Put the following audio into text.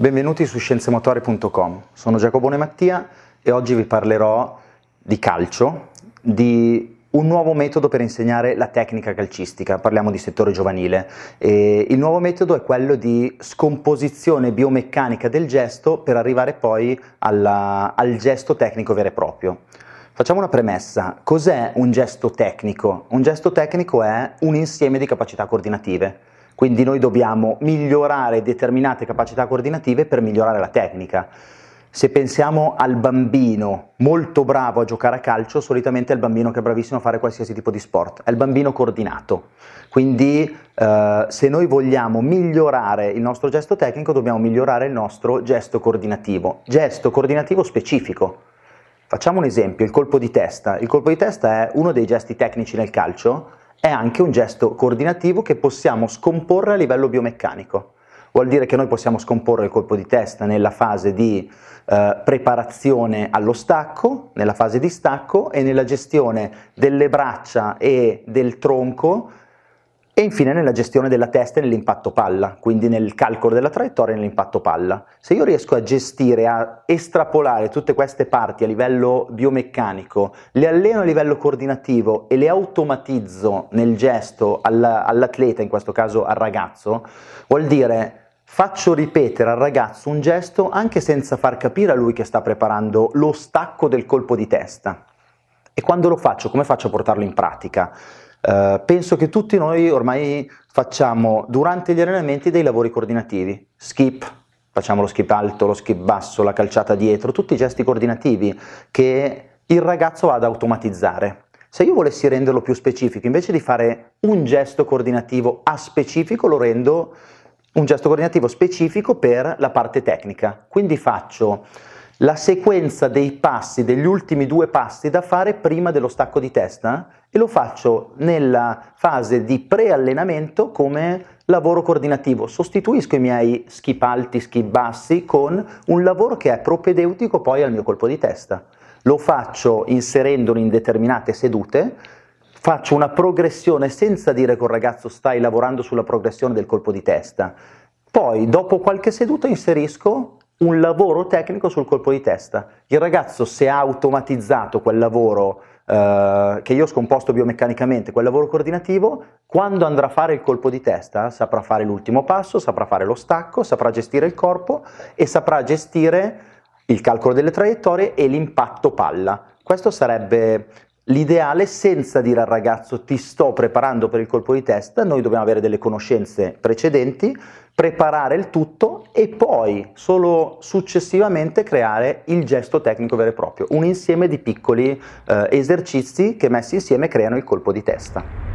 Benvenuti su scienziamotore.com, sono Giacobone Mattia e oggi vi parlerò di calcio, di un nuovo metodo per insegnare la tecnica calcistica, parliamo di settore giovanile. E il nuovo metodo è quello di scomposizione biomeccanica del gesto per arrivare poi alla, al gesto tecnico vero e proprio. Facciamo una premessa, cos'è un gesto tecnico? Un gesto tecnico è un insieme di capacità coordinative quindi noi dobbiamo migliorare determinate capacità coordinative per migliorare la tecnica. Se pensiamo al bambino molto bravo a giocare a calcio, solitamente è il bambino che è bravissimo a fare qualsiasi tipo di sport, è il bambino coordinato. Quindi eh, se noi vogliamo migliorare il nostro gesto tecnico, dobbiamo migliorare il nostro gesto coordinativo, gesto coordinativo specifico. Facciamo un esempio, il colpo di testa. Il colpo di testa è uno dei gesti tecnici nel calcio, è anche un gesto coordinativo che possiamo scomporre a livello biomeccanico. Vuol dire che noi possiamo scomporre il colpo di testa nella fase di eh, preparazione allo stacco, nella fase di stacco e nella gestione delle braccia e del tronco e infine nella gestione della testa e nell'impatto palla, quindi nel calcolo della traiettoria e nell'impatto palla. Se io riesco a gestire, a estrapolare tutte queste parti a livello biomeccanico, le alleno a livello coordinativo e le automatizzo nel gesto alla, all'atleta, in questo caso al ragazzo, vuol dire faccio ripetere al ragazzo un gesto anche senza far capire a lui che sta preparando lo stacco del colpo di testa. E quando lo faccio, come faccio a portarlo in pratica? Eh, penso che tutti noi ormai facciamo durante gli allenamenti dei lavori coordinativi, skip, facciamo lo skip alto, lo skip basso, la calciata dietro, tutti i gesti coordinativi che il ragazzo ha ad automatizzare. Se io volessi renderlo più specifico, invece di fare un gesto coordinativo a specifico, lo rendo un gesto coordinativo specifico per la parte tecnica. Quindi faccio la sequenza dei passi, degli ultimi due passi da fare prima dello stacco di testa eh? e lo faccio nella fase di preallenamento come lavoro coordinativo. Sostituisco i miei skip alti, skip bassi con un lavoro che è propedeutico poi al mio colpo di testa. Lo faccio inserendolo in determinate sedute, faccio una progressione senza dire che ragazzo stai lavorando sulla progressione del colpo di testa. Poi dopo qualche seduta inserisco un lavoro tecnico sul colpo di testa. Il ragazzo se ha automatizzato quel lavoro eh, che io ho scomposto biomeccanicamente, quel lavoro coordinativo, quando andrà a fare il colpo di testa saprà fare l'ultimo passo, saprà fare lo stacco, saprà gestire il corpo e saprà gestire il calcolo delle traiettorie e l'impatto palla. Questo sarebbe l'ideale senza dire al ragazzo ti sto preparando per il colpo di testa, noi dobbiamo avere delle conoscenze precedenti preparare il tutto e poi solo successivamente creare il gesto tecnico vero e proprio, un insieme di piccoli eh, esercizi che messi insieme creano il colpo di testa.